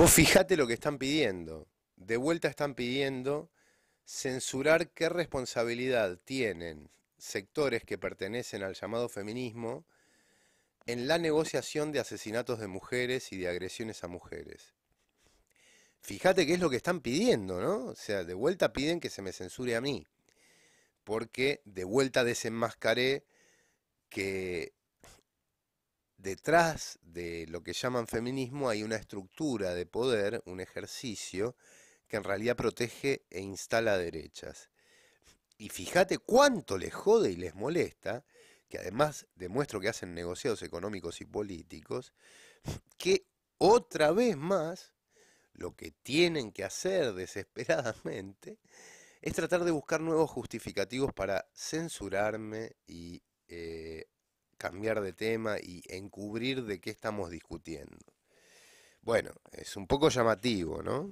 Vos fijate lo que están pidiendo. De vuelta están pidiendo censurar qué responsabilidad tienen sectores que pertenecen al llamado feminismo en la negociación de asesinatos de mujeres y de agresiones a mujeres. Fíjate qué es lo que están pidiendo, ¿no? O sea, de vuelta piden que se me censure a mí, porque de vuelta desenmascaré que detrás de lo que llaman feminismo hay una estructura de poder, un ejercicio, que en realidad protege e instala derechas. Y fíjate cuánto les jode y les molesta, que además demuestro que hacen negociados económicos y políticos, que otra vez más lo que tienen que hacer desesperadamente es tratar de buscar nuevos justificativos para censurarme y eh, cambiar de tema y encubrir de qué estamos discutiendo. Bueno, es un poco llamativo, ¿no?